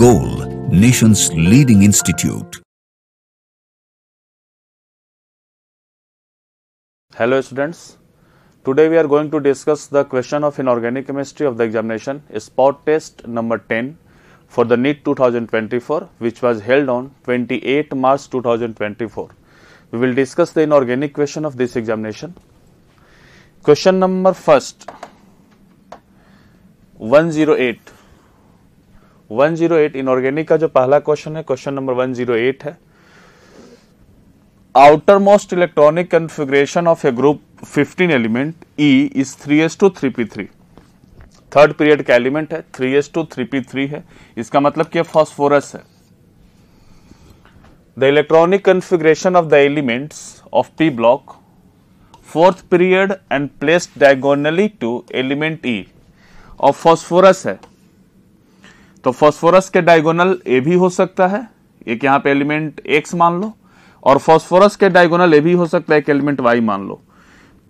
goal, nation's leading institute. Hello students, today we are going to discuss the question of inorganic chemistry of the examination spot test number 10 for the NEET 2024 which was held on 28 March 2024. We will discuss the inorganic question of this examination. Question number first 108 108 inorganic का जो पहला question है question number 108 है outer most electronic configuration of a group 15 element E is 3s2 3p3 third period का element है 3s2 3p3 है इसका मतलब क्या फास्फोरस है the electronic configuration of the elements of P block fourth period and place diagonally to element E of phosphorus है तो phosphorus के डायगोनल ए भी हो सकता है एक यहाँ पे एलिमेंट एक्स मान लो और फॉस्फोरस के डायगोनल ए भी हो सकता है एक एलिमेंट वाई मान लो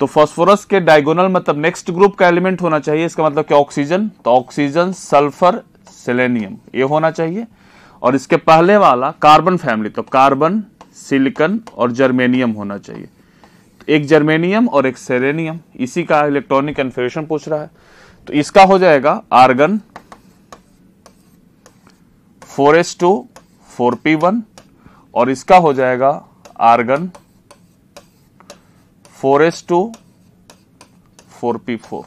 तो फॉस्फोरस के डायगोनल मतलब नेक्स्ट ग्रुप का एलिमेंट होना चाहिए इसका मतलब क्या ऑक्सीजन तो ऑक्सीजन सल्फर सेलेनियम ये होना चाहिए और इसके पहले वाला कार्बन फैमिली तो कार्बन सिलिकन और जर्मेनियम होना चाहिए तो एक जर्मेनियम और एक सेलेनियम इसी का इलेक्ट्रॉनिक कन्फेशन पूछ रहा है तो इसका हो जाएगा argon four S two four P one और इसका हो जाएगा argon four S two four P four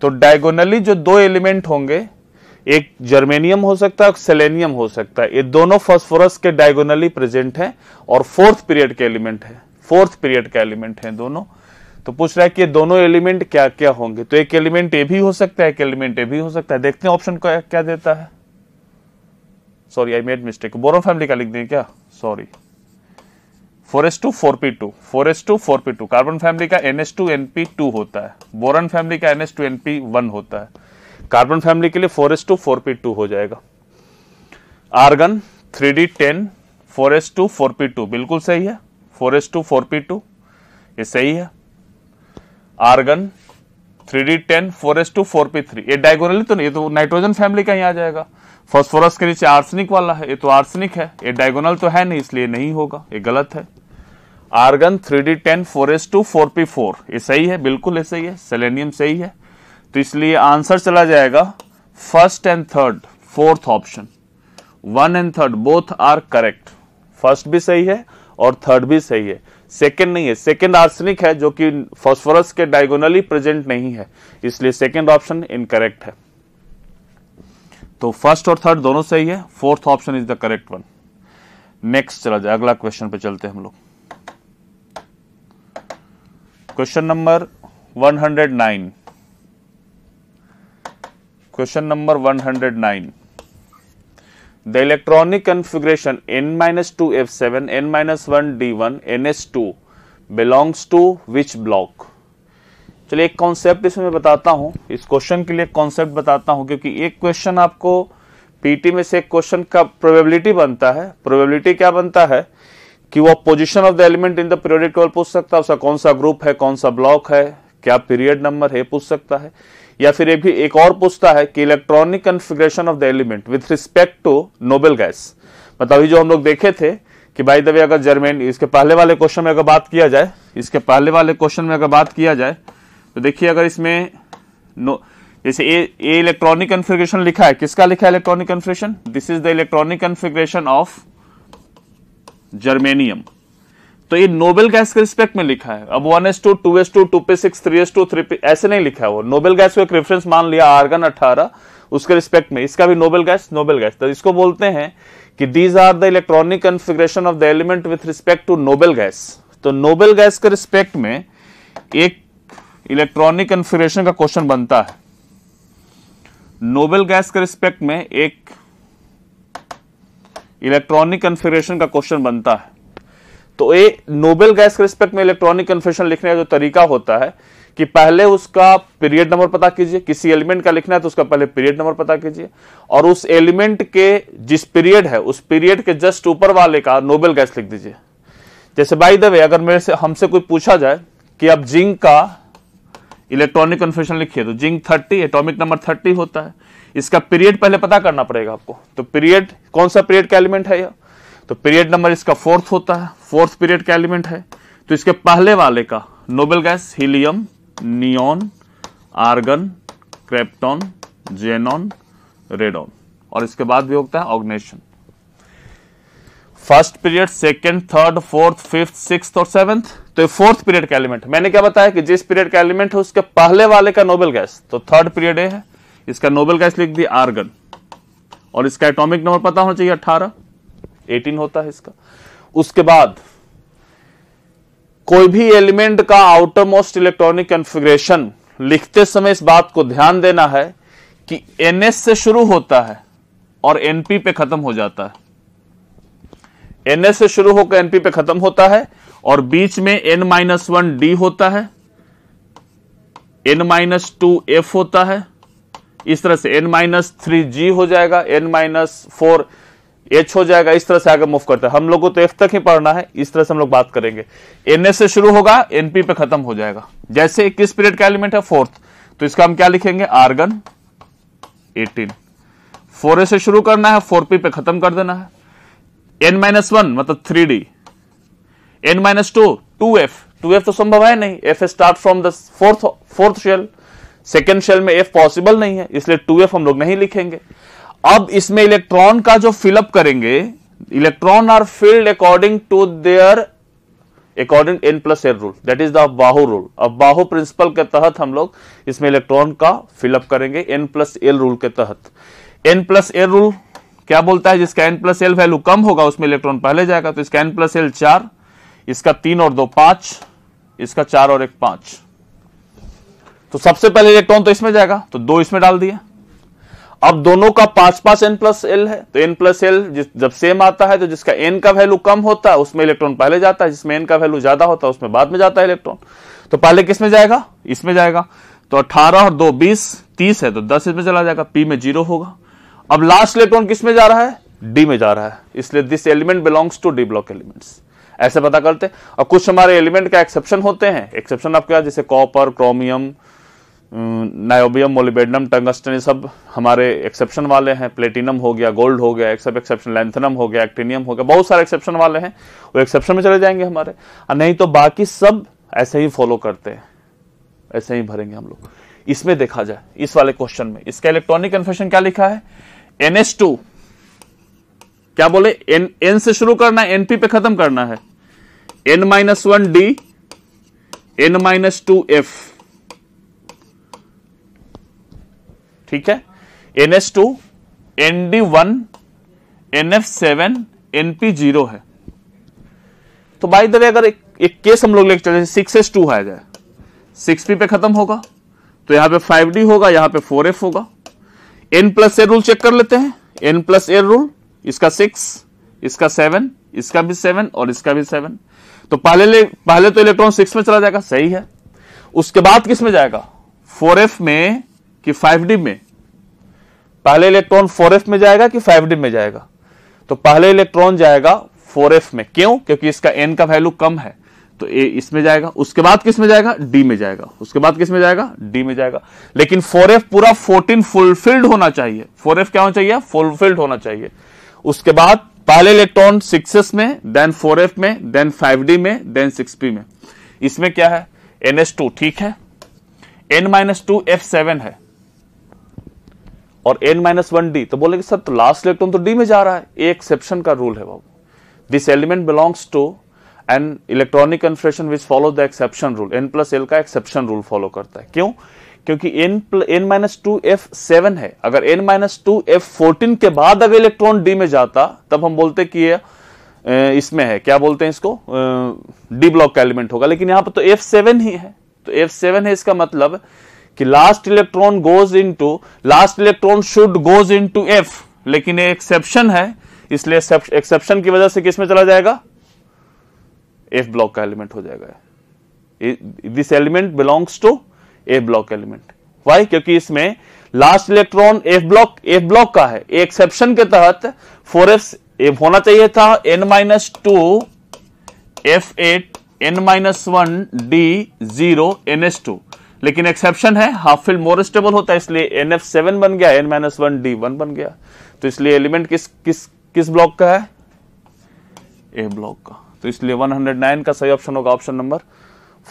तो डायगोनली जो दो एलिमेंट होंगे एक जर्मेनियम हो सकता है और सेलेनियम हो सकता है ये दोनों फॉस्फोरस के डायगोनली प्रेजेंट हैं और फोर्थ पीरियड के एलिमेंट हैं फोर्थ पीरियड के एलिमेंट हैं दोनों तो पूछ रहा है कि ये दोनों एलिमेंट क्या क्या होंगे तो एक एलिमेंट ए भी हो सकता है एक एलिमेंट ए भी हो सकता है देखते हैं ऑप्शन क्या देता है sorry I made mistake boron family का लिख दें क्या sorry four S two four P two four S two four P two carbon family का N S two N P two होता है बोरन फैमिली का N S two N P one होता है कार्बन फैमिली के लिए four S two four P two हो जाएगा argon three D ten four S two four P to बिल्कुल सही है four S two four P two ये सही है argon three D ten four S two four P three ये diagonally तो नहीं ये तो नाइट्रोजन फैमिली का ही आ जाएगा फॉस्फोरस के नीचे आर्सनिक वाला है ये तो आर्सनिक है ये डायगोनल तो है नहीं इसलिए नहीं होगा ये गलत है argon three D ten four S two four P four ये सही है बिल्कुल ये सही है सेलेनियम सही है तो इसलिए आंसर चला जाएगा first and third fourth option one and third both are correct first भी सही है और थर्ड भी सही है सेकेंड नहीं है सेकेंड आर्सनिक है जो कि फॉस्फोरस के डायगोनली प्रेजेंट नहीं है इसलिए सेकेंड ऑप्शन इनकरेक्ट है तो फर्स्ट और थर्ड दोनों सही है fourth option is the correct one next चला जाए अगला क्वेश्चन पे चलते हम लोग question number 109 question number 109 minus two F n N minus one D one N S two belongs to which block चलिए एक कॉन्सेप्ट इसमें बताता हूँ इस क्वेश्चन के लिए कॉन्सेप्ट बताता हूँ क्योंकि एक क्वेश्चन आपको पीटी में से एक क्वेश्चन का प्रोबेबिलिटी बनता है प्रोबेबिलिटी क्या बनता है कि वो position of the element in the periodic table पूछ सकता है उसका कौन सा ग्रुप है कौन सा ब्लॉक है क्या पीरियड नंबर है पूछ सकता है या फिर भी एक और पूछता है कि electronic configuration of the element with respect to noble gas मतलब अभी जो हम लोग देखे थे कि भाई दबे अगर जर्मेन इसके पहले वाले क्वेश्चन में अगर बात किया जाए इसके पहले वाले क्वेश्चन में अगर बात किया जाए तो देखिए अगर इसमें नो जैसे ए ए इलेक्ट्रॉनिक कन्फिग्रेशन लिखा है किसका लिखा है electronic configuration this is the electronic configuration of germanium तो ये नोबेल गैस के रिस्पेक्ट में लिखा है अब one S two two S two two पे six three S two three पे ऐसे नहीं लिखा है वो नोबेल गैस को एक रेफरेंस मान लिया आर्गन अट्ठारह उसके रिस्पेक्ट में इसका भी नोबेल गैस नोबेल गैस तो इसको बोलते हैं कि these are the electronic configuration of the element with respect to noble gas तो नोबेल गैस के रिस्पेक्ट में एक इलेक्ट्रॉनिक कन्फिग्रेशन का क्वेश्चन बनता है नोबेल गैस के रिस्पेक्ट में एक इलेक्ट्रॉनिक कन्फिग्रेशन का क्वेश्चन बनता है तो ये नोबेल गैस के रिस्पेक्ट में इलेक्ट्रॉनिक कन्फिग्रेशन लिखने का जो तरीका होता है कि पहले उसका पीरियड नंबर पता कीजिए किसी एलिमेंट का लिखना है तो उसका पहले पीरियड नंबर पता कीजिए और उस एलिमेंट के जिस पीरियड है उस पीरियड के जस्ट ऊपर वाले का नोबेल गैस लिख दीजिए जैसे बाई द वे अगर मेरे से हमसे कोई पूछा जाए कि अब जिंक का इलेक्ट्रॉनिक कन्फ्यूशन लिखिए तो zinc thirty atomic number thirty होता है इसका पीरियड पहले पता करना पड़ेगा आपको तो पीरियड कौन सा पीरियड का एलिमेंट है यह तो पीरियड नंबर इसका फोर्थ होता है फोर्थ पीरियड का एलिमेंट है तो इसके पहले वाले का noble gas helium neon argon krypton xenon radon और इसके बाद भी होता है oganesson first period second third fourth fifth six और सेवेंथ तो ये फोर्थ पीरियड का एलिमेंट मैंने क्या बताया कि जिस पीरियड का एलिमेंट है उसके पहले वाले का नोबेल गैस तो थर्ड पीरियड है इसका नोबेल गैस लिख दिया आर्गन और इसका एटॉमिक नंबर पता होना चाहिए अट्ठारह एटीन होता है इसका उसके बाद कोई भी एलिमेंट का आउटर मोस्ट इलेक्ट्रॉनिक कंफिग्रेशन लिखते समय इस बात को ध्यान देना है कि एनएस से शुरू होता है और एनपी पे खत्म हो जाता है एन ए से शुरू होकर एनपी पे खत्म होता है और बीच में एन माइनस वन डी होता है एन माइनस टू एफ होता है इस तरह से एन माइनस थ्री जी हो जाएगा एन माइनस फोर एच हो जाएगा इस तरह से आगे मूव करता है हम लोगों को तो एफ तक ही पढ़ना है इस तरह से हम लोग बात करेंगे एन एस से शुरू होगा एनपी पे खत्म हो जाएगा जैसे किस पीरियड का एलिमेंट है फोर्थ तो इसका हम क्या लिखेंगे आर्गन एटीन फोर ए से शुरू करना है फोर पी पे खत्म कर देना है एन माइनस वन मतलब three D N minus two two F two F तो संभव है नहीं F start from the fourth fourth shell second shell में एफ पॉसिबल नहीं है इसलिए टू एफ हम लोग नहीं लिखेंगे अब इसमें इलेक्ट्रॉन का जो फिलअप करेंगे electron are filled according to their according N plus N rule that is the Aufbau rule अब बाहु प्रिंसिपल के तहत हम लोग इसमें इलेक्ट्रॉन का फिलअप करेंगे एन प्लस एल रूल के तहत एन प्लस एल रूल क्या बोलता है जिसका एन प्लस एल वैल्यू कम होगा उसमें इलेक्ट्रॉन पहले जाएगा तो इसका एन प्लस एल चार इसका तीन और दो पांच इसका चार और एक पांच तो सबसे पहले इलेक्ट्रॉन तो इसमें जाएगा तो दो इसमें डाल दिया अब दोनों का पांच पांच एन प्लस एल है तो एन प्लस एल जब सेम आता है तो जिसका एन का वैल्यू कम होता है उसमें इलेक्ट्रॉन पहले जाता है जिसमें एन का वैल्यू ज्यादा होता है उसमें बाद में जाता है इलेक्ट्रॉन तो पहले किसमें जाएगा इसमें जाएगा तो अठारह और दो बीस तीस है तो दस इसमें चला जाएगा पी में जीरो होगा अब लास्ट इलेक्ट्रॉन किस में जा रहा है डी में जा रहा है इसलिए this element belongs to D block elements ऐसे पता करते और कुछ हमारे एलिमेंट का एक्सेप्शन होते हैं एक्सेप्शन आपके जैसे copper chromium niobium molybdenum tungsten ये सब हमारे एक्सेप्शन वाले हैं प्लेटिनम हो गया गोल्ड हो गया सब एक्सेप्शन लेंथनम हो गया एक्टिनियम हो गया बहुत सारे एक्सेप्शन वाले हैं वो एक्सेप्शन में चले जाएंगे हमारे और नहीं तो बाकी सब ऐसे ही फॉलो करते हैं ऐसे ही भरेंगे हम लोग इसमें देखा जाए इस वाले क्वेश्चन में इसका इलेक्ट्रॉनिक कन्फेशन क्या लिखा है एन एस टू क्या बोले एन एन से शुरू करना है एनपी पे खत्म करना है N minus one D N minus two F ठीक है N S two N D one N F seven NP zero है तो बाई दर अगर एक, एक केस हम लोग लेकर चले सिक्स एस टू आ जाए सिक्स पी पे खत्म होगा तो यहां पे फाइव डी होगा यहां पे फोर एफ होगा N plus A rule check कर लेते हैं एन प्लस ए रूल इसका सिक्स इसका सेवन इसका भी सेवन और इसका भी सेवन तो पहले पहले तो इलेक्ट्रॉन सिक्स में चला जाएगा सही है उसके बाद किस में जाएगा फोर एफ में कि फाइव डी में पहले इलेक्ट्रॉन फोर एफ में जाएगा कि फाइव डी में जाएगा तो पहले इलेक्ट्रॉन जाएगा फोर एफ में क्यों क्योंकि इसका एन का वैल्यू कम है तो ए इसमें जाएगा उसके बाद किस में जाएगा डी में जाएगा उसके बाद किस में जाएगा डी में जाएगा लेकिन फोर एफ पूरा फोर्टीन फुलफिल्ड होना चाहिए फोर एफ क्या होना चाहिए फुलफिल्ड होना चाहिए उसके बाद पहले इलेक्ट्रॉन सिक्स में देन फोर एफ में देन फाइव डी में देन सिक्स पी में इसमें क्या है एन एस टू ठीक है N minus two F seven है और एन माइनस वन डी तो बोलेगे सर तो लास्ट इलेक्ट्रॉन तो डी में जा रहा है एक्सेप्शन का रूल है बाबू this element belongs to and electronic configuration which follow the exception rule N plus L का एक्सेप्शन रूल फॉलो करता है क्यों क्योंकि N N minus two F seven है अगर N minus two F fourteen के बाद अगर इलेक्ट्रॉन डी में जाता तब हम बोलते कि ये इसमें है क्या बोलते हैं इसको डी ब्लॉक का एलिमेंट होगा लेकिन यहां पर तो एफ सेवन ही है तो एफ सेवन है इसका मतलब कि last electron goes into last electron should goes into F लेकिन एक्सेप्शन है इसलिए एक्सेप्शन की वजह से किसमें चला जाएगा एफ ब्लॉक का एलिमेंट हो जाएगा this element belongs to F block element why क्योंकि इसमें last electron F block F block का है एक्सेप्शन के तहत फोर एफ एफ होना चाहिए था N minus two F eight N minus one D zero N S two लेकिन एक्सेप्शन है हाफ फिल मोर स्टेबल होता है इसलिए एन एफ सेवन बन गया N minus one D one बन गया तो इसलिए एलिमेंट किस किस किस ब्लॉक का है ए ब्लॉक का तो इसलिए 109 का सही ऑप्शन होगा ऑप्शन नंबर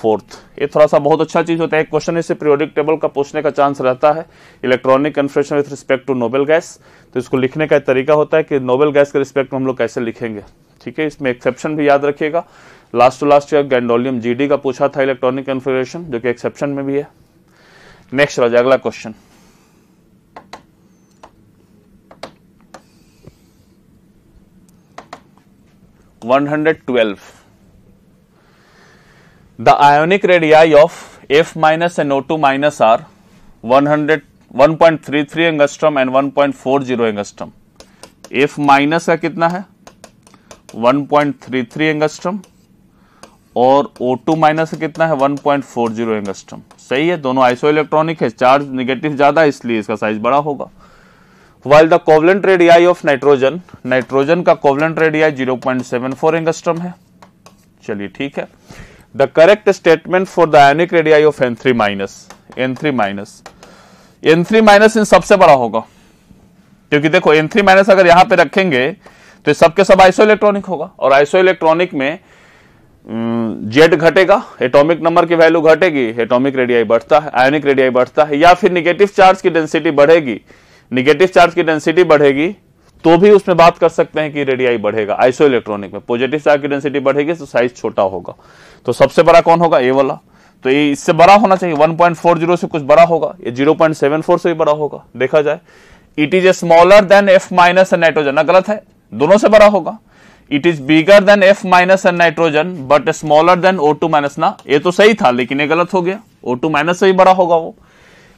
फोर्थ ये थोड़ा सा बहुत अच्छा चीज होता है क्वेश्चन इसे पीरियोडिक टेबल का पूछने का चांस रहता है electronic configuration with respect to noble gas तो इसको लिखने का तरीका होता है कि नोबेल गैस के रिस्पेक्ट में हम लोग कैसे लिखेंगे ठीक है इसमें एक्सेप्शन भी याद रखिएगा last to last year gadolinium GD का पूछा था इलेक्ट्रॉनिक कन्फ्रेशन जो कि एक्सेप्शन में भी है नेक्स्ट राजा अगला question 112 the ionic radii of f minus and o2 minus are 100 1.33 angstrom and 1.40 angstrom f minus का कितना है 1.33 एंगस्ट्रम और O2 माइनस का कितना है 1.40 एंगस्ट्रम सही है दोनों आइसो इलेक्ट्रॉनिक है चार्ज निगेटिव ज़्यादा इसलिए इसका साइज बड़ा होगा while the covalent radii of nitrogen nitrogen का कोवलेंट रेडियाई 0.74 एंगस्ट्रम है चलिए ठीक है the correct statement for the ionic radii of N three minus N three minus N three minus इन सबसे बड़ा होगा क्योंकि देखो एन थ्री माइनस अगर यहां पे रखेंगे तो सबके सब आइसो इलेक्ट्रॉनिक होगा और आइसो इलेक्ट्रॉनिक में जेड घटेगा एटॉमिक नंबर की वैल्यू घटेगी एटॉमिक रेडियाई बढ़ता है आयोनिक रेडियाई बढ़ता है या फिर निगेटिव चार्ज की डेंसिटी बढ़ेगी निगेटिव चार्ज की डेंसिटी बढ़ेगी तो भी उसमें बात कर सकते हैं कि रेडियाई बढ़ेगा आइसो इलेक्ट्रॉनिक में पॉजिटिव चार्ज की डेंसिटी बढ़ेगी तो साइज छोटा होगा तो सबसे बड़ा कौन होगा ए वाला तो ये इससे बड़ा होना चाहिए 1.40 से कुछ बड़ा होगा ये 0.74 से भी बड़ा होगा देखा जाए it is a smaller than F minus nitrogen गलत है दोनों से बड़ा होगा it is bigger than F minus N nitrogen but smaller than O two minus ना ये तो सही था लेकिन ये गलत हो गया ओ टू माइनस से ही बड़ा होगा वो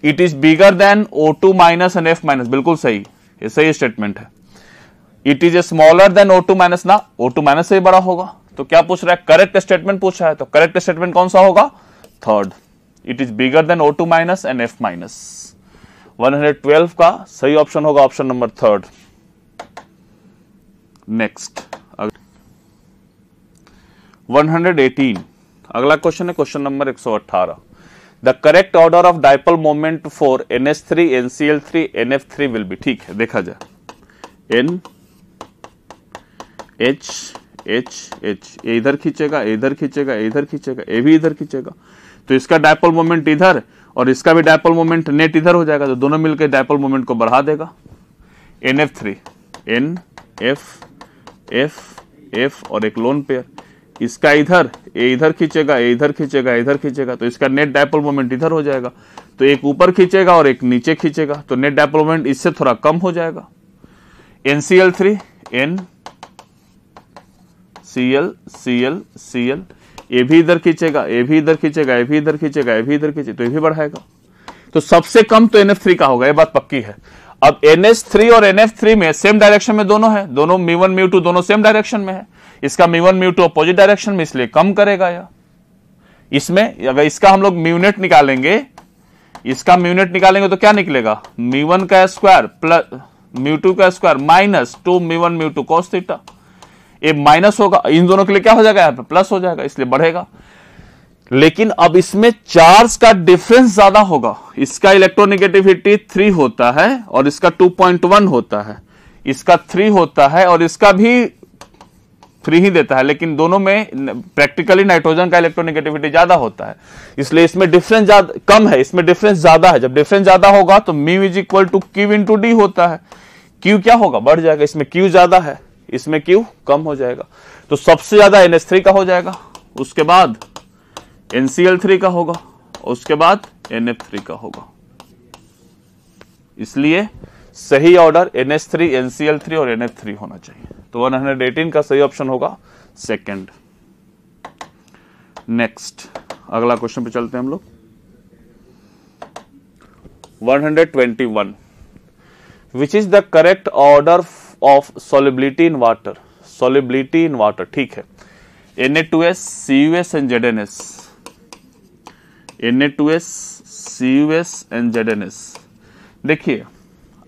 it is bigger than O two minus N F minus बिल्कुल सही ये सही स्टेटमेंट है it is a smaller than O two minus ना ओ टू माइनस से बड़ा होगा तो क्या पूछ रहा है करेक्ट स्टेटमेंट पूछा है तो करेक्ट स्टेटमेंट कौन सा होगा third it is bigger than O two minus N F minus 112 का सही ऑप्शन होगा ऑप्शन नंबर थर्ड नेक्स्ट 118 अगला क्वेश्चन है question number 118 the correct order of dipole moment for N S three N C L three N F three will be ठीक है देखा जाए N H H H ए इधर खींचेगा इधर खींचेगा इधर खींचेगा ए भी इधर खींचेगा तो इसका डायपोल मोमेंट इधर और इसका भी डायपोल मोमेंट नेट इधर हो जाएगा तो दोनों मिलकर डायपोल मोमेंट को बढ़ा देगा N F three N F F F और एक लोन पेयर इसका इधर ए इधर खींचेगा ये इधर खींचेगा इधर खींचेगा तो इसका नेट डायपोल मोमेंट इधर हो जाएगा तो एक ऊपर खींचेगा और एक नीचे खींचेगा तो नेट डायपोल मोमेंट इससे थोड़ा कम हो जाएगा NCl three N C L C L C L ए भी इधर खींचेगा ए भी इधर खींचेगा ए भी इधर खींचेगा ए भी इधर खींचेगा तो ये भी बढ़ाएगा तो सबसे कम तो एफ थ्री का होगा ये बात पक्की है अब एनएच थ्री और एफ थ्री में सेम डायरेक्शन में दोनों है दोनों मी वन मी टू दोनों सेम डायरेक्शन में है इसका mu one mu two opposite direction में इसलिए कम करेगा यह इसमें अगर इसका हम लोग म्यूनेट निकालेंगे इसका म्यूनेट निकालेंगे तो क्या निकलेगा म्यू वन का स्क्वायर प्लस म्यू टू का square minus two mu one mu two cos theta ये माइनस होगा इन दोनों के लिए क्या हो जाएगा यहां पर प्लस हो जाएगा इसलिए बढ़ेगा लेकिन अब इसमें चार्ज का डिफरेंस ज्यादा होगा इसका इलेक्ट्रोनिगेटिविटी थ्री होता है और इसका टू पॉइंट वन होता है इसका थ्री होता है और इसका भी फ्री ही देता है लेकिन दोनों में प्रैक्टिकली नाइट्रोजन का इलेक्ट्रोनेगेटिविटी ज्यादा होता है इसलिए इसमें डिफरेंस कम है इसमें डिफरेंस ज्यादा है जब डिफरेंस ज्यादा होगा तो mu is equal to Q to D होता है क्यू क्या होगा बढ़ जाएगा इसमें क्यू ज्यादा है इसमें क्यू कम हो जाएगा तो सबसे ज्यादा एनएस का हो जाएगा उसके बाद एनसीएल का होगा उसके बाद एनएफ का होगा इसलिए सही order NS three NCl three और एन एफ थ्री होना चाहिए तो 118 का सही ऑप्शन होगा सेकंड नेक्स्ट अगला क्वेश्चन पे चलते हैं हम लोग 121 which is the correct order of solubility in water solubility in water ठीक है N A two S C and Z N S N A two S C and Z N S देखिए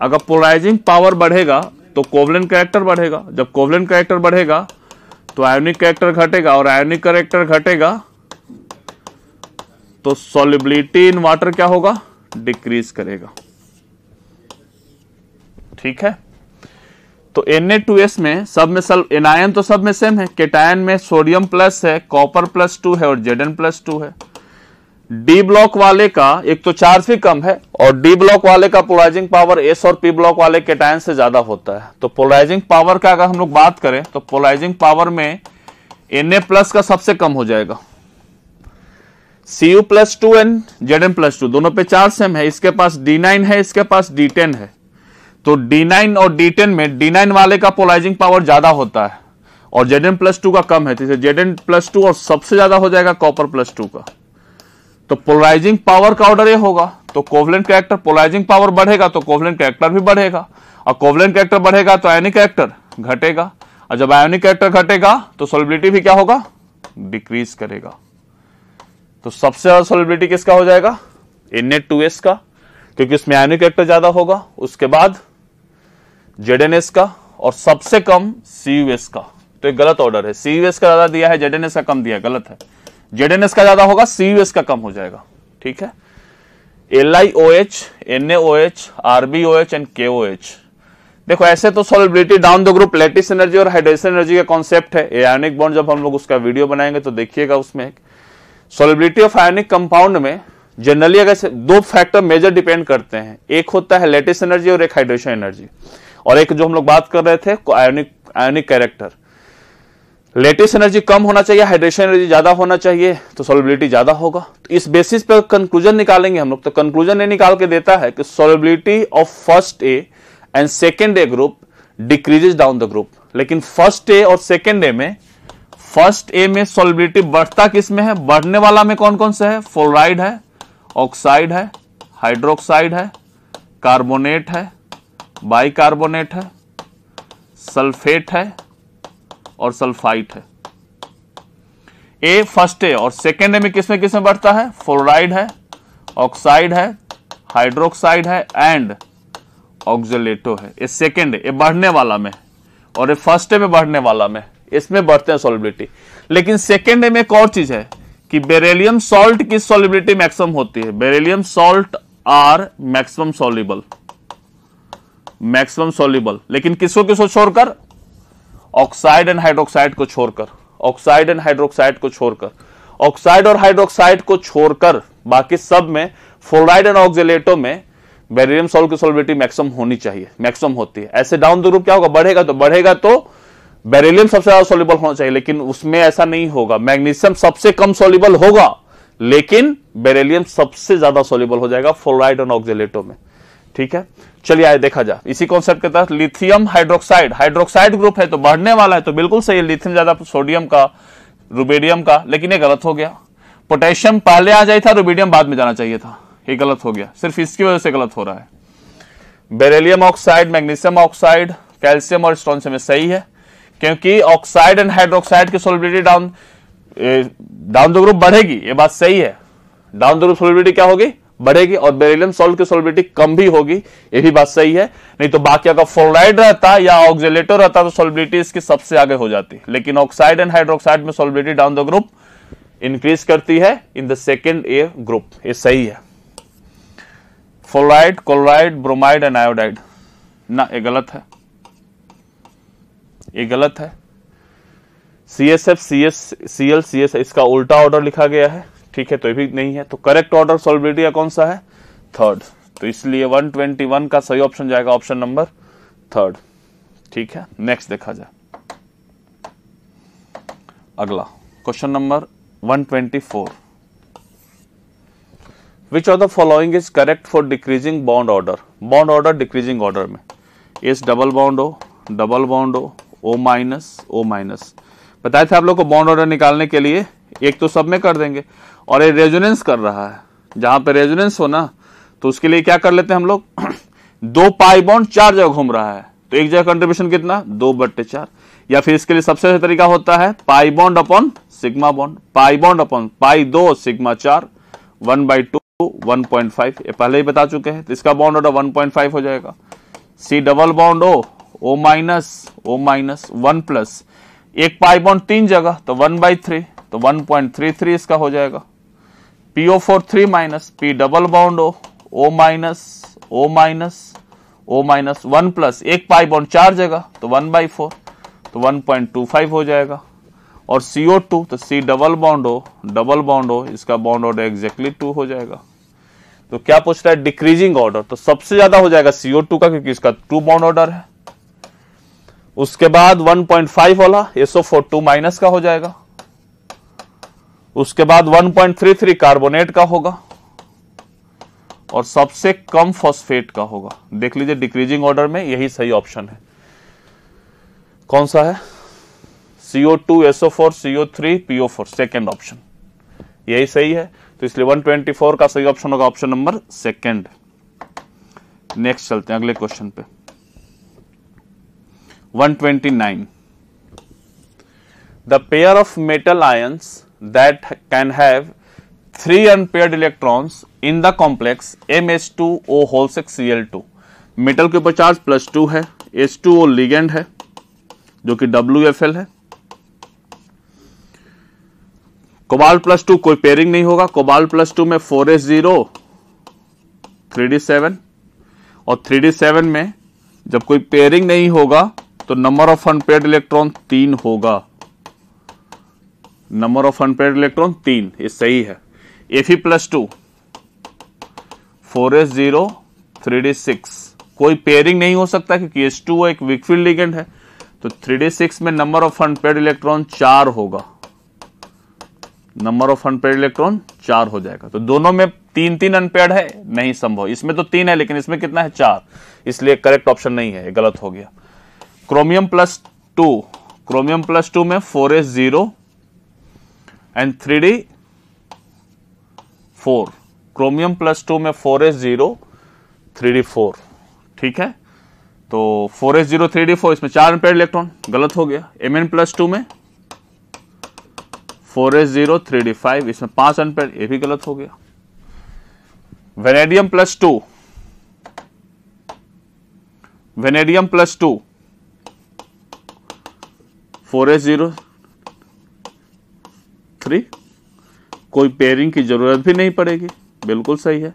अगर polarising power बढ़ेगा तो कोवलन character बढ़ेगा जब कोवलन character बढ़ेगा तो आयोनिक करेक्टर घटेगा और आयोनिक करेक्टर घटेगा तो सॉलिबिलिटी इन वाटर क्या होगा डिक्रीज करेगा ठीक है तो Na2S में सब में सब एनायन तो सब में सेम है केटायन में सोडियम प्लस है कॉपर प्लस टू है और जेडन प्लस टू है डी ब्लॉक वाले का एक तो चार्ज भी कम है और डी ब्लॉक वाले का पोलाइजिंग पावर एस और पी ब्लॉक वाले टाइम से ज्यादा होता है तो पोलाइजिंग पावर का अगर हम लोग बात करें तो पोलाइजिंग पावर में एन ए प्लस का सबसे कम हो जाएगा C U plus two N Z N plus two दोनों पे चार्ज सेम है इसके पास डी नाइन है इसके पास डी टेन है तो डी नाइन और डी टेन में डी नाइन वाले का पोलाइजिंग पावर ज्यादा होता है और जेड एन प्लस टू का कम है जेड एन प्लस टू और सबसे ज्यादा हो जाएगा कॉपर प्लस टू का तो पोलराइजिंग पावर का ऑर्डर ये होगा तो कोवलेंट कैरेक्टर पोलराइजिंग पावर बढ़ेगा तो कोवलेंट कैरेक्टर भी बढ़ेगा और कोवलेंट कैरेक्टर बढ़ेगा तो आयोनिक कैरेक्टर घटेगा और जब आयोनिक कैरेक्टर घटेगा तो सोलिबिलिटी भी क्या होगा डिक्रीज करेगा तो सबसे ज्यादा सोलिबिलिटी किसका हो जाएगा इननेट टू एस का क्योंकि उसमें आयोनिक कैरेक्टर ज्यादा होगा उसके बाद जेडेनएस का और सबसे कम सी का तो एक गलत ऑर्डर है सी का ज्यादा दिया है जेडेनएस का कम दिया गलत है जेड का ज्यादा होगा सी का कम हो जाएगा ठीक है L I O H N O H Rb O H and K O H देखो ऐसे तो solubility down the group lattice energy और हाइड्रेशन एनर्जी का कॉन्सेप्ट है एयनिक बॉन्ड जब हम लोग उसका वीडियो बनाएंगे तो देखिएगा उसमें सोलिबिलिटी ऑफ आयोनिक कंपाउंड में जनरली अगर दो फैक्टर मेजर डिपेंड करते हैं एक होता है लेटिस एनर्जी और एक हाइड्रेशन एनर्जी और एक जो हम लोग बात कर रहे थे ionic ionic character latest energy कम होना चाहिए हाइड्रेशन एनर्जी ज्यादा होना चाहिए तो सोलबिलिटी ज्यादा होगा तो इस बेसिस पर कंक्लूजन निकालेंगे हम लोग तो कंक्लूजन ये निकाल के देता है कि solubility of first A and second A group decreases down the group लेकिन फर्स्ट ए और सेकेंड ए में फर्स्ट ए में सोलबिलिटी बढ़ता किस में है बढ़ने वाला में कौन कौन सा है फ्लोराइड है ऑक्साइड है हाइड्रोक्साइड है कार्बोनेट है बाइकार्बोनेट है सल्फेट है और सल्फाइट है ए फर्स्ट ए और सेकेंड ए में किस में किस में बढ़ता है फ्लोराइड है ऑक्साइड है हाइड्रोक्साइड है एंड ऑक्सलेटो है ये सेकेंड ए बढ़ने वाला में और ये फर्स्ट ए में बढ़ने वाला में इसमें बढ़ते हैं सॉलिबिलिटी लेकिन सेकेंड ए में एक और चीज है कि बेरेलियम सॉल्ट की सॉलिबिलिटी मैक्सिमम होती है beryllium salt are maximum soluble maximum soluble लेकिन किसको किसको छोड़कर ऑक्साइड एंड हाइड्रोक्साइड को छोड़कर ऑक्साइड एंड हाइड्रोक्साइड को छोड़कर ऑक्साइड और हाइड्रोक्साइड को छोड़कर बाकी सब में फ्लोराइड एंड ऑक्जेलेटो में बेरियम सोल की सोलबिलिटी मैक्सिमम होनी चाहिए मैक्सिमम होती है ऐसे डाउन द रूप क्या होगा बढ़ेगा तो बढ़ेगा तो बेरिलियम सबसे ज्यादा सोलिबल होना चाहिए लेकिन उसमें ऐसा नहीं होगा मैग्नीशियम सबसे कम सोलिबल होगा लेकिन बेरिलियम सबसे ज्यादा सोलिबल हो जाएगा फ्लोराइड एंड ऑक्जेलेटो में ठीक है चलिए आए देखा जा इसी कॉन्सेप्ट के तहत लिथियम हाइड्रोक्साइड हाइड्रोक्साइड ग्रुप है तो बढ़ने वाला है तो बिल्कुल सही लिथियम ज्यादा सोडियम का रुबेडियम का लेकिन ये गलत हो गया पोटेशियम पहले आ जाए था रुबेडियम बाद में जाना चाहिए था ये गलत हो गया सिर्फ इसकी वजह से गलत हो रहा है beryllium oxide magnesium oxide calcium और स्टोनशियम में सही है क्योंकि ऑक्साइड एंड हाइड्रोक्साइड की solubility down down the group बढ़ेगी ये बात सही है डाउन द ग्रुप सोलिबिलिटी क्या होगी बढ़ेगी और बेरिलियम सॉल्ट की सोलिबिलिटी कम भी होगी ये भी बात सही है नहीं तो बाकी अगर फ्लोराइड रहता या ऑक्जेलेटर रहता तो सोलिबिलिटी इसकी सबसे आगे हो जाती लेकिन ऑक्साइड एंड हाइड्रोक्साइड में solubility down the group increase करती है in the second A group ये सही है fluoride chloride bromide and iodide ना ये गलत है ये गलत है C S F C S C L C S इसका उल्टा ऑर्डर लिखा गया है ठीक है तो ये भी नहीं है तो करेक्ट ऑर्डर सोलबिलिटी का कौन सा है थर्ड तो इसलिए 121 का सही ऑप्शन जाएगा ऑप्शन नंबर थर्ड ठीक है नेक्स्ट देखा जाए अगला question number 124 which of the following is correct for decreasing bond order bond order decreasing order में एस डबल बाउंड हो डबल बाउंड हो ओ माइनस ओ माइनस बताए थे आप लोग को बाउंड ऑर्डर निकालने के लिए एक तो सब में कर देंगे और ये रेजोनेंस कर रहा है जहां पे रेजोनेंस हो ना तो उसके लिए क्या कर लेते हैं हम लोग दो पाई बॉन्ड चार जगह घूम रहा है तो एक जगह कंट्रीब्यूशन कितना दो बट्टे चार या फिर इसके लिए सबसे अच्छा तरीका होता है pi bond upon sigma bond pi bond upon pi दो सिग्मा चार one by two one point five ये पहले ही बता चुके हैं तो इसका bond order one point five हो जाएगा C double bond O O minus O minus one plus एक पाई बॉन्ड तीन जगह तो वन बाई थ्री तो वन पॉइंट थ्री थ्री इसका हो जाएगा four three minus P double bond ओ O minus O minus O minus one plus एक pi bond चार जगह तो वन बाई फोर तो वन पॉइंट टू फाइव हो जाएगा और सीओ टू तो C double bond O double bond O इसका बाउंड ऑर्डर एग्जैक्टली टू हो जाएगा तो क्या पूछ रहा है डिक्रीजिंग ऑर्डर तो सबसे ज्यादा हो जाएगा सीओ टू का क्योंकि इसका टू बाउंड ऑर्डर है उसके बाद 1.5 वाला फोर टू माइनस का हो जाएगा उसके बाद 1.33 कार्बोनेट का होगा और सबसे कम फॉस्फेट का होगा देख लीजिए डिक्रीजिंग ऑर्डर में यही सही ऑप्शन है कौन सा है CO two SO four CO three PO four second option यही सही है तो इसलिए 124 का सही ऑप्शन होगा ऑप्शन नंबर सेकेंड नेक्स्ट चलते हैं अगले क्वेश्चन पे 129 the pair of metal ions that can have three unpaired electrons in the complex MH2O whole 6 Cl2 metal के ऊपर चार्ज प्लस टू है एस टू ओ लिगेंड है जो कि डब्ल्यू एफ एल है कोबाल प्लस टू कोई pairing नहीं होगा कोबाल प्लस टू में four S zero three D seven और थ्री डी सेवन में जब कोई पेयरिंग नहीं होगा तो नंबर ऑफ अनपेड इलेक्ट्रॉन तीन होगा नंबर ऑफ अनपेड इलेक्ट्रॉन तीन ये सही है F plus two four S zero three D six कोई पेयरिंग नहीं हो सकता क्योंकि एस टू एक विकफील्ड लिगेंड है तो थ्री डी सिक्स में नंबर ऑफ अनपेड इलेक्ट्रॉन चार होगा नंबर ऑफ अनपेड इलेक्ट्रॉन चार हो जाएगा तो दोनों में तीन तीन अनपेड है नहीं संभव इसमें तो तीन है लेकिन इसमें कितना है चार इसलिए करेक्ट ऑप्शन नहीं है गलत हो गया chromium plus two chromium plus two में four S zero and three D four chromium plus two में four S zero three D four ठीक है तो four S zero three D four इसमें चार पेड इलेक्ट्रॉन गलत हो गया एम एन प्लस टू में four S zero three D five इसमें पांच अनपेड ये भी गलत हो गया vanadium plus two vanadium plus two four S zero three कोई पेयरिंग की जरूरत भी नहीं पड़ेगी बिल्कुल सही है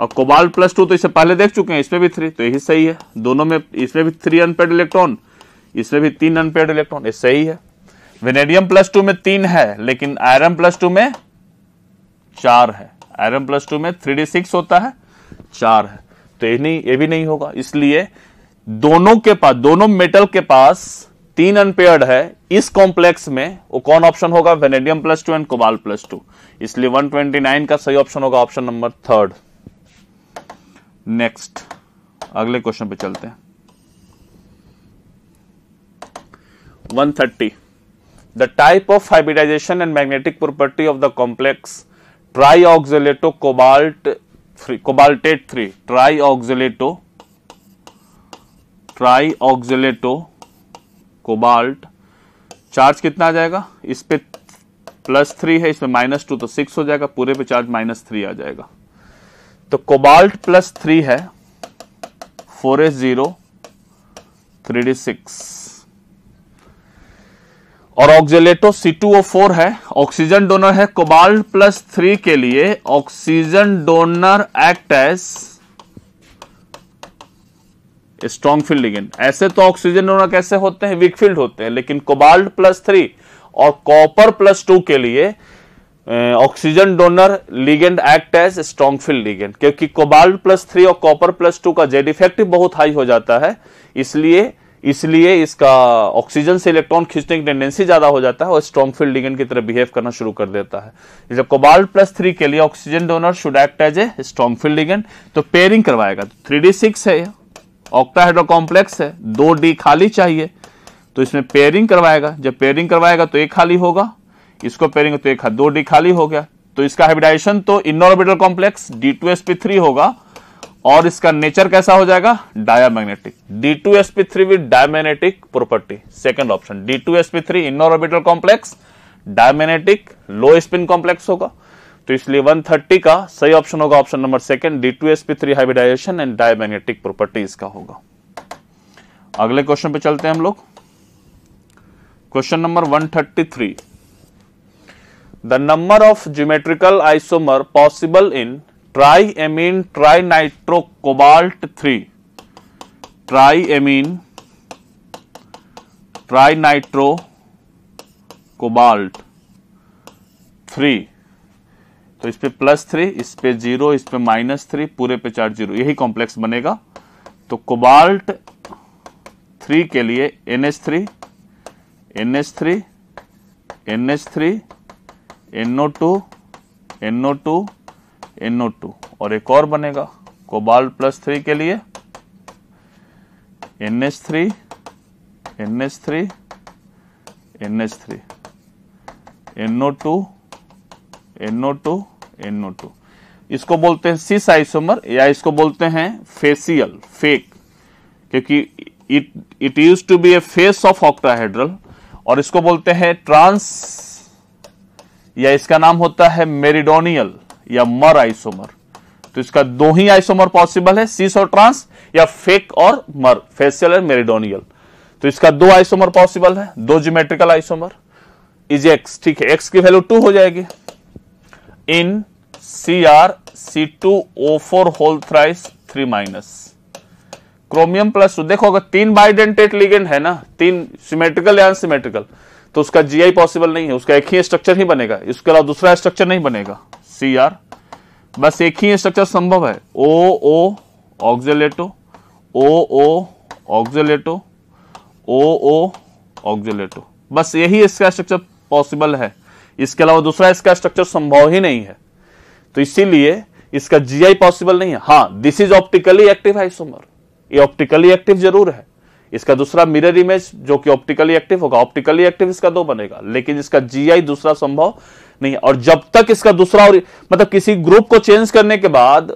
और कोबाल प्लस टू तो इससे पहले देख चुके हैं इसमें भी थ्री तो यही सही है दोनों में इसमें भी थ्री अनपेड इलेक्ट्रॉन इसमें भी तीन अनपेड इलेक्ट्रॉन ये सही है वेनेडियम प्लस टू में तीन है लेकिन आयरन प्लस टू में चार है आयरन प्लस टू में थ्री डी सिक्स होता है चार है तो ये नहीं ये भी नहीं होगा इसलिए दोनों के पास दोनों मेटल के पास तीन अनपेयर्ड है इस कॉम्प्लेक्स में वो कौन ऑप्शन होगा vanadium plus two and cobalt plus two इसलिए 129 का सही ऑप्शन होगा ऑप्शन नंबर थर्ड नेक्स्ट अगले क्वेश्चन पे चलते हैं 130 thirty the type of hybridisation and magnetic property of the complex trioxalato cobalt three cobaltate three trioxalato trioxalato cobalt charge कितना आ जाएगा इस पे प्लस थ्री है इसमें माइनस टू तो सिक्स हो जाएगा पूरे पे चार्ज माइनस थ्री आ जाएगा तो कोबाल्ट प्लस थ्री है four S zero three D six और oxalato C two O four है ऑक्सीजन डोनर है कोबाल्ट प्लस थ्री के लिए oxygen donor act as strong field ligand ऐसे तो ऑक्सीजन डोनर कैसे होते हैं वीक फील्ड होते हैं लेकिन कोबाल्ट प्लस थ्री और कॉपर प्लस टू के लिए oxygen donor ligand act as strong field ligand क्योंकि कोबाल्ट प्लस थ्री और कॉपर प्लस टू का जेड इफेक्टिव बहुत हाई हो जाता है इसलिए इसलिए इसका ऑक्सीजन से इलेक्ट्रॉन खींचने की टेंडेंसी ज्यादा हो जाता है और स्ट्रॉन्ग फील्ड लिगेंड की तरह बिहेव करना शुरू कर देता है जब कोबाल्ट प्लस थ्री के लिए oxygen donor should act as a strong field ligand तो पेयरिंग करवाएगा थ्री डी सिक्स है यह ऑक्टाहाइड्रो कॉम्प्लेक्स है दो डी खाली चाहिए तो इसमें पेयरिंग करवाएगा जब पेयरिंग करवाएगा तो एक खाली होगा इसको पेयरिंग तो एक दो डी खाली हो गया तो इसका हाइब्रिडाइजेशन तो inner orbital complex d two s p three होगा और इसका नेचर कैसा हो जाएगा diamagnetic d two s p three with diamagnetic property second option d two s p three inner orbital complex diamagnetic low spin complex होगा तो इसलिए 130 का सही ऑप्शन होगा option number second d two s p three hybridisation and diamagnetic property इसका होगा अगले question पे चलते हैं हम लोग question number 133 isomer possible in triammine trinitro cobalt three triammine trinitro cobalt three तो इस पे प्लस थ्री इस पे जीरो इस पे माइनस थ्री पूरे पे चार जीरो यही कॉम्प्लेक्स बनेगा तो कोबाल्ट थ्री के लिए N H three N H three N H three NO two NO two NO two और एक और बनेगा कोबाल्ट प्लस थ्री के लिए N H three N H three N H three NO two NO two NO two इसको बोलते हैं cis isomer या इसको बोलते हैं फेसियल फेक क्योंकि it it use to be a face of octahedral और इसको बोलते हैं ट्रांस या इसका नाम होता है मेरिडोनियल या मर आइसोमर तो इसका दो ही आइसोमर पॉसिबल है सिस और ट्रांस या फेक और मर फेसियल एंड मेरिडोनियल तो इसका दो आइसोमर पॉसिबल है दो जोमेट्रिकल आइसोमर इज एक्स ठीक है एक्स की वैल्यू टू हो जाएगी in Cr four whole thrice three minus chromium plus देखो अगर तीन बाइडेंटेट लिगेंड है ना तीन सिमेट्रिकल या अनसिमेट्रिकल तो उसका जीआई पॉसिबल नहीं है उसका एक ही स्ट्रक्चर ही बनेगा इसके अलावा दूसरा स्ट्रक्चर नहीं बनेगा सी आर बस एक ही स्ट्रक्चर संभव है O O oxalato O O oxalato O O oxalato बस यही इसका स्ट्रक्चर पॉसिबल है इसके अलावा दूसरा इसका स्ट्रक्चर संभव ही नहीं है तो इसीलिए इसका जीआई पॉसिबल नहीं है हाँ this is optically active isomer ये ऑप्टिकली एक्टिव जरूर है इसका दूसरा मिरर इमेज जो कि ऑप्टिकली एक्टिव होगा ऑप्टिकली एक्टिव इसका दो बनेगा लेकिन इसका जीआई दूसरा संभव नहीं है और जब तक इसका दूसरा और मतलब किसी ग्रुप को चेंज करने के बाद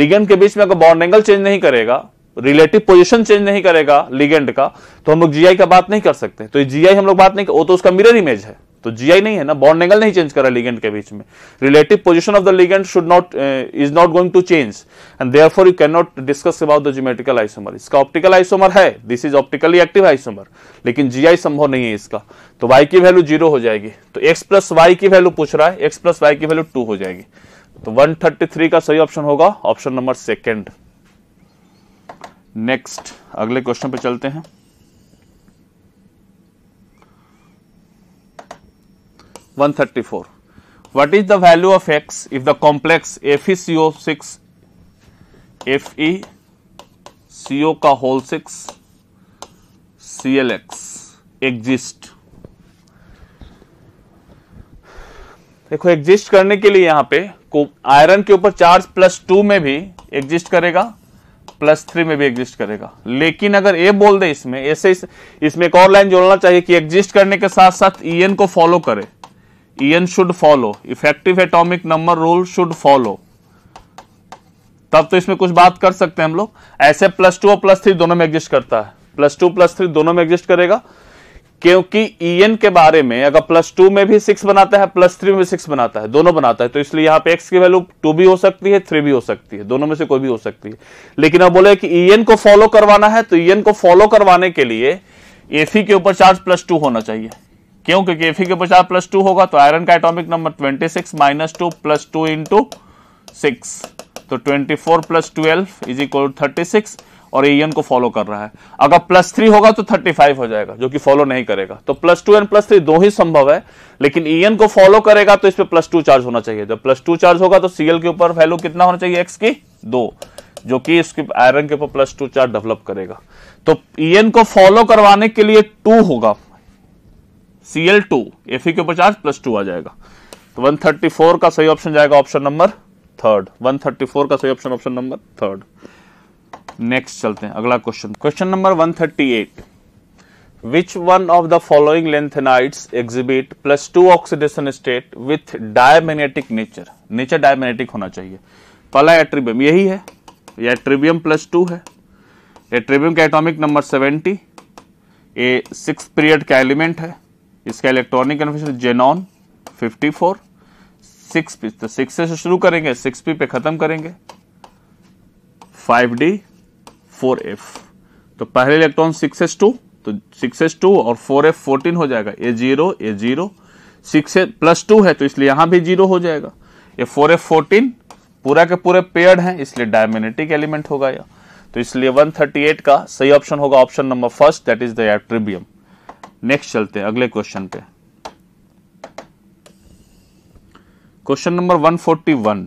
लिगेंड के बीच में अगर बॉन्ड एंगल चेंज नहीं करेगा रिलेटिव पोजीशन चेंज नहीं करेगा लिगेंड का तो हम लोग जीआई का बात नहीं कर सकते तो जीआई हम लोग बात नहीं कर वो तो उसका मिरर इमेज है तो जीआई नहीं है ना बॉन्ड एंगल नहीं चेंज कर रहा लिगेंड के बीच में relative position of the ligand should not is not going to change and therefore you can not discuss about the geometrical isomer इसका ऑप्टिकल आइसोमर है this is optically active isomer लेकिन GI संभव नहीं है इसका तो Y की value zero हो जाएगी तो एक्स प्लस वाई की वैल्यू पूछ रहा है एक्स प्लस वाई की वैल्यू टू हो जाएगी तो 133 का सही ऑप्शन होगा ऑप्शन नंबर सेकेंड नेक्स्ट अगले क्वेश्चन पे चलते हैं 134. What is the value of x if the complex FeCO6 FeCO का whole 6 CLX exist? देखो एग्जिस्ट करने के लिए यहाँ पे आयरन के ऊपर चार्ज प्लस टू में भी एग्जिस्ट करेगा प्लस थ्री में भी एग्जिस्ट करेगा लेकिन अगर ए बोल दे इसमें ऐसे इसमें एक और लाइन जोड़ना चाहिए कि एग्जिस्ट करने के साथ साथ ई e को फॉलो करे EN should follow effective atomic number rule should follow तब तो इसमें कुछ बात कर सकते हैं हम लोग ऐसे प्लस टू और प्लस थ्री दोनों में एग्जिस्ट करता है प्लस टू प्लस थ्री दोनों में एग्जिस्ट करेगा क्योंकि ई के बारे में अगर प्लस टू में भी सिक्स बनाता है प्लस थ्री में भी सिक्स बनाता है दोनों बनाता है तो इसलिए यहां पे एक्स की वैल्यू टू भी हो सकती है थ्री भी हो सकती है दोनों में से कोई भी हो सकती है लेकिन अब बोले कि ई को फॉलो करवाना है तो ई को फॉलो करवाने के लिए ए के ऊपर चार्ज प्लस टू होना चाहिए क्यों क्योंकि एफ e के पश्चात प्लस टू होगा तो आयरन का atomic number 26 six minus two plus two into six तो 24 four plus twelve is equal thirty six और एन को फॉलो कर रहा है अगर प्लस थ्री होगा तो थर्टी फाइव हो जाएगा जो कि फॉलो नहीं करेगा तो plus two and plus three दो ही संभव है लेकिन एन e को फॉलो करेगा तो इस पर प्लस टू चार्ज होना चाहिए जब प्लस टू चार्ज होगा तो सीएल के ऊपर वैल्यू कितना होना चाहिए एक्स की दो जो कि इसके आयरन के ऊपर प्लस टू चार्ज डेवलप करेगा तो एन e को फॉलो करवाने के लिए टू होगा सी एल टू एफ के ऊपर चार्ज प्लस टू आ जाएगा तो 134 का सही ऑप्शन जाएगा ऑप्शन नंबर थर्ड 134 का सही option option number third next चलते हैं अगला question question number 138 which one of the following lanthanides exhibit plus 2 oxidation state with diamagnetic nature nature diamagnetic होना चाहिए पहला एट्रीबियम यही है ये एट्रीबियम प्लस टू है एट्रीबियम का atomic number seventy a six period का एलिमेंट है इसका electronic confirmation xenon 54 four six P तो सिक्स से शुरू करेंगे सिक्स पी पे ख़त्म करेंगे फाइव डी फोर एफ तो पहले इलेक्ट्रॉन सिक्स एस टू तो सिक्स एस टू और फोर एफ फोर्टीन हो जाएगा a zero a zero six plus two है तो इसलिए यहां भी जीरो हो जाएगा ये फोर एफ फोर्टीन पूरा के पूरे पेयर्ड हैं इसलिए डायमेनेटिक एलिमेंट होगा यह तो इसलिए 138 का सही ऑप्शन होगा option number first that is the ytterbium next चलते हैं अगले क्वेश्चन पे question number 141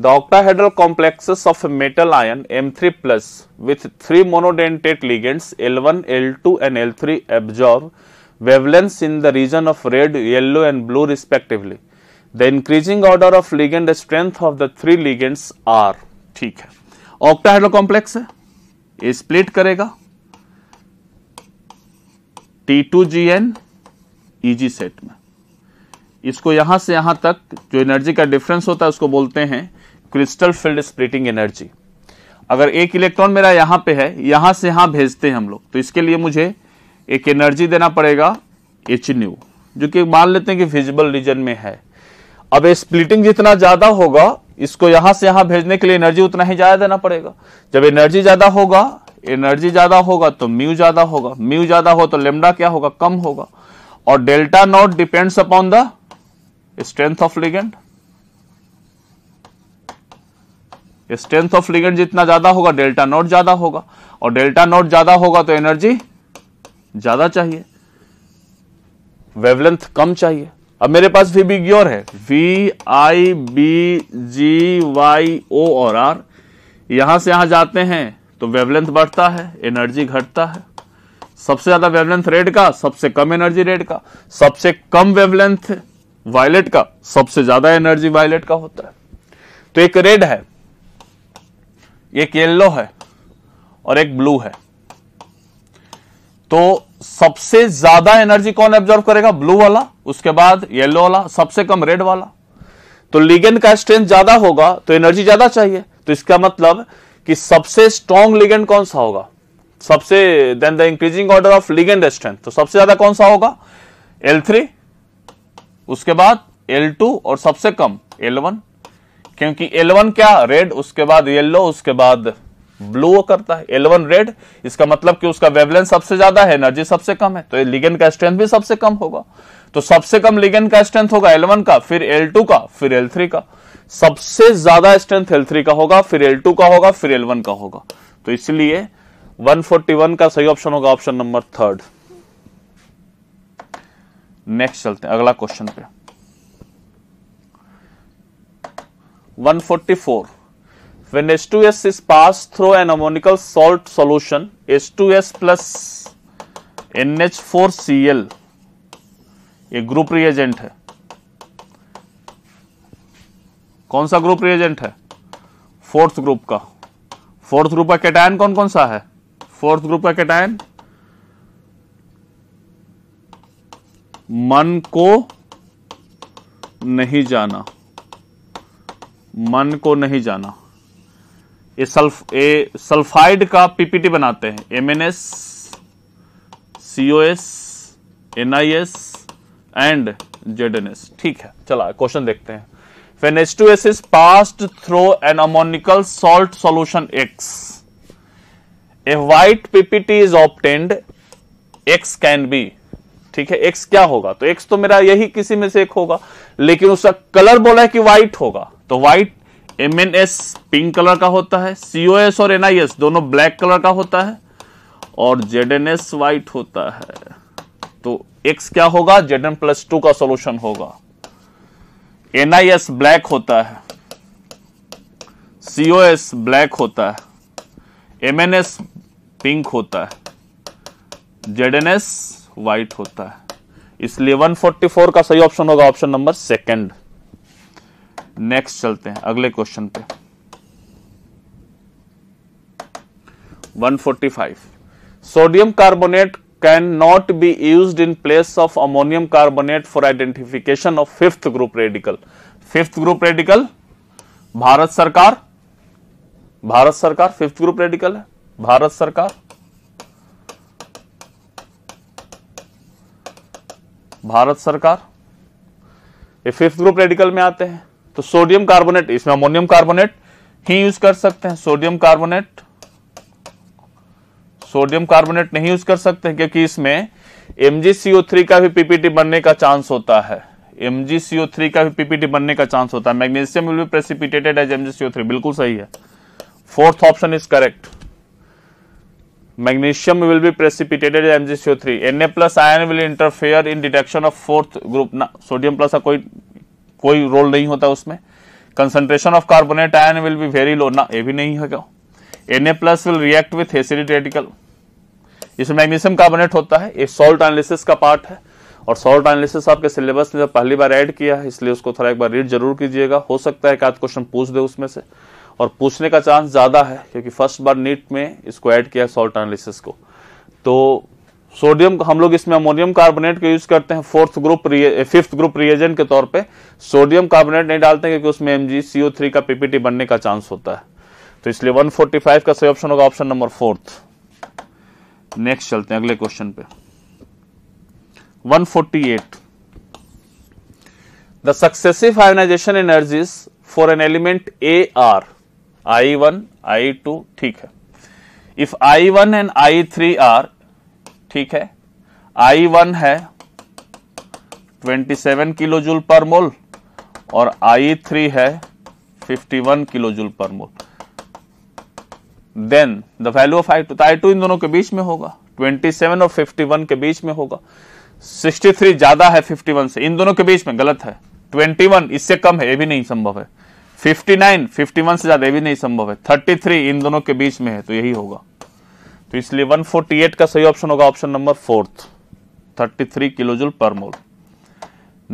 the octahedral complexes of metal ion three plus with three monodentate ligands L1 L2 and L three absorb wavelengths in the region of red yellow and blue respectively the increasing order of ligand strength of the three ligands are ठीक है octahedral complex है split करेगा t two g an easy set में इसको यहां से यहां तक जो एनर्जी का डिफरेंस होता है उसको बोलते हैं क्रिस्टल फील्ड स्प्लिटिंग एनर्जी अगर एक इलेक्ट्रॉन मेरा यहां पे है यहां से यहां भेजते हैं हम लोग तो इसके लिए मुझे एक एनर्जी देना पड़ेगा एच न्यू जो कि मान लेते हैं कि विजिबल रीजन में है अब ये स्प्लिटिंग जितना ज्यादा होगा इसको यहां से यहां भेजने के लिए एनर्जी उतना ही ज्यादा देना पड़ेगा जब एनर्जी ज्यादा होगा एनर्जी ज्यादा होगा तो म्यू ज्यादा होगा म्यू ज्यादा हो तो लेमडा क्या होगा कम होगा और delta not depends upon the strength of ligand strength of ligand जितना ज्यादा होगा डेल्टा नॉट ज्यादा होगा और डेल्टा नॉट ज्यादा होगा तो एनर्जी ज्यादा चाहिए वेवलेंथ कम चाहिए अब मेरे पास वी बी ग्योर है V I B G Y O और आर यहां से यहां जाते हैं तो वेवलेंथ बढ़ता है एनर्जी घटता है सबसे ज्यादा वेवलेंथ रेड का सबसे कम एनर्जी रेड का सबसे कम वेवलेंथ वायलेट का सबसे ज्यादा एनर्जी वायलेट का होता है तो एक रेड है एक येलो है और एक ब्लू है तो सबसे ज्यादा एनर्जी कौन एब्जॉर्व करेगा ब्लू वाला उसके बाद येलो वाला सबसे कम रेड वाला तो लिगेंड का स्ट्रेंथ ज्यादा होगा तो एनर्जी ज्यादा चाहिए तो इसका मतलब कि सबसे स्ट्रॉन्ग लिगेंड कौन सा होगा सबसे then the increasing order of ligand strength तो सबसे ज्यादा कौन सा होगा थ्री उसके बाद टू और सबसे कम वन क्योंकि वन क्या रेड उसके बाद येल्लो उसके बाद ब्लू करता है वन रेड इसका मतलब कि उसका वेवलेंथ सबसे ज्यादा है एनर्जी सबसे कम है तो लिगेंड का स्ट्रेंथ भी सबसे कम होगा तो सबसे कम लिगेंड का स्ट्रेंथ होगा वन का फिर एल टू का फिर एल थ्री का सबसे ज्यादा स्ट्रेंथ एल थ्री का होगा फिर एल टू का होगा फिर एल वन का होगा तो इसलिए 141 का सही ऑप्शन होगा ऑप्शन नंबर थर्ड नेक्स्ट चलते हैं अगला क्वेश्चन पे 144 when H2S is passed through an ammonical salt solution H2S plus NH4Cl ये ग्रुप रिएजेंट है कौन सा ग्रुप रिएजेंट है फोर्थ ग्रुप का फोर्थ ग्रुप का कैटायन कौन कौन सा है फोर्थ ग्रुप का कैटायन मन को नहीं जाना मन को नहीं जाना ये सल्फ ए सल्फाइड का पीपीटी बनाते हैं M N S CO S N I S and Z N S ठीक है चला क्वेश्चन देखते हैं when H2S is passed through an ammonical salt solution X. A white PPT is obtained, X can be. ठीक है X क्या होगा तो X तो मेरा यही किसी में से एक होगा लेकिन उसका कलर बोला है कि व्हाइट होगा तो white M N S pink colour का होता है सीओ एस और एनआईएस दोनों ब्लैक कलर का होता है और जेड एन एस व्हाइट होता है तो X क्या होगा जेड एन प्लस टू का सोल्यूशन होगा एनआईएस ब्लैक होता है सीओएस ब्लैक होता है एमएनएस पिंक होता है जेडएनएस व्हाइट होता है इसलिए 144 का सही ऑप्शन होगा ऑप्शन नंबर सेकंड नेक्स्ट चलते हैं अगले क्वेश्चन पे 145 sodium carbonate can not be use in place of ammonium carbonate for identification of fifth group radical fifth group radical Bharat सरकार भारत सरकार फिफ्थ ग्रुप रेडिकल है भारत सरकार भारत सरकार ये फिफ्थ ग्रुप रेडिकल में आते हैं तो सोडियम कार्बोनेट इसमें अमोनियम कार्बोनेट ही यूज कर सकते हैं सोडियम कार्बोनेट सोडियम कार्बोनेट नहीं यूज कर सकते हैं क्योंकि इसमें MgCO3 का भी पीपीटी बनने का चांस होता है MgCO3 का भी पीपीटी बनने का चांस होता है magnesium will be precipitated as MgCO3 बिल्कुल सही है fourth option is correct magnesium will be precipitated as MgCO3. Na plus ion will interfere in detection of fourth group ना सोडियम प्लस का कोई कोई रोल नहीं होता उसमें concentration of carbonate ion will be very low ना ये भी नहीं है क्या Na plus will react with acidic radical. इसमें मैग्नीशियम कार्बोनेट होता है ये सॉल्ट एनालिसिस का पार्ट है और सॉल्ट एनालिसिस आपके सिलेबस में पहली बार ऐड किया है इसलिए उसको थोड़ा एक बार रीड जरूर कीजिएगा हो सकता है एक आध क्वेश्चन पूछ दे उसमें से और पूछने का चांस ज़्यादा है क्योंकि फर्स्ट बार नीट में इसको ऐड किया है सॉल्ट एनालिसिस को तो सोडियम हम लोग इसमें अमोनियम कार्बोनेट का यूज करते हैं fourth group fifth group reagent के तौर पे सोडियम कार्बोनेट नहीं डालते क्योंकि उसमें एम जी का पीपीटी बनने का चांस होता है तो इसलिए 145 का सही ऑप्शन होगा ऑप्शन नंबर फोर्थ नेक्स्ट चलते हैं अगले क्वेश्चन पे 148 the successive ionisation energies for an element a are I one I two ठीक है if I one and I three are ठीक है आई वन है 27 किलो जूल पर मोल और आई थ्री है 51 kilo joule per mole then the value of I two तो I to इन दोनों के बीच में होगा 27 और 51 के बीच में होगा 63 ज्यादा है 51 से इन दोनों के बीच में गलत है 21 इससे कम है ये भी नहीं संभव है 59 51 से ज्यादा ये भी नहीं संभव है 33 इन दोनों के बीच में है तो यही होगा तो इसलिए 148 का सही ऑप्शन होगा ऑप्शन नंबर फोर्थ 33 किलोजूल पर मोल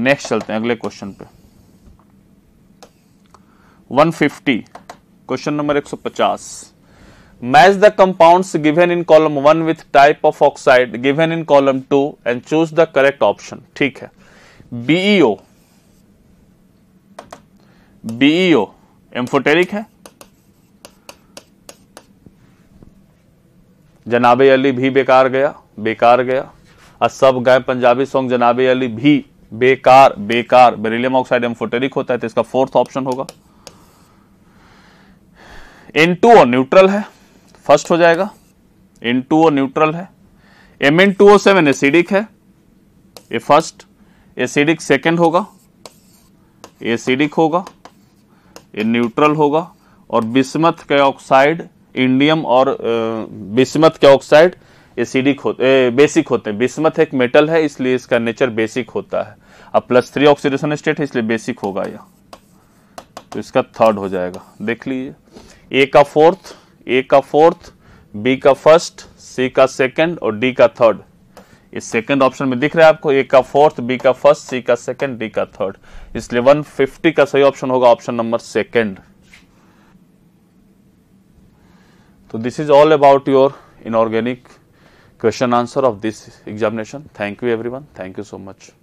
नेक्स्ट चलते हैं अगले क्वेश्चन पे 150 question number 150 match the compound given in column one with type of oxide given in column two and choose the correct option ठीक है बीईओ बीईओ एम्फोटेरिक है जनाबे अली भी बेकार गया बेकार गया और सब गए पंजाबी सॉन्ग जनाबे अली भी बेकार बेकार बेरिलियम ऑक्साइड एम्फोटेरिक होता है तो इसका फोर्थ ऑप्शन होगा एन टू न्यूट्रल है फर्स्ट हो जाएगा एन टू ओ न्यूट्रल है M N two O seven acidic है ये फर्स्ट एसिडिक सेकेंड होगा एसिडिक होगा ये न्यूट्रल होगा और बिस्मथ के ऑक्साइड इंडियम और बिस्मथ के ऑक्साइड एसिडिक होते बेसिक होते हैं बिस्मथ एक मेटल है इसलिए इसका नेचर बेसिक होता है अब प्लस थ्री ऑक्सीडेशन स्टेट है इसलिए बेसिक होगा यह तो इसका थर्ड हो जाएगा देख लीजिए ए का फोर्थ ए का फोर्थ बी का फर्स्ट सी का सेकंड और डी का थर्ड इस सेकंड ऑप्शन में दिख रहा है आपको ए का फोर्थ बी का फर्स्ट सी का सेकंड डी का थर्ड इसलिए 150 का सही ऑप्शन होगा ऑप्शन नंबर सेकंड तो this is all about your inorganic question answer of this examination thank you everyone thank you so much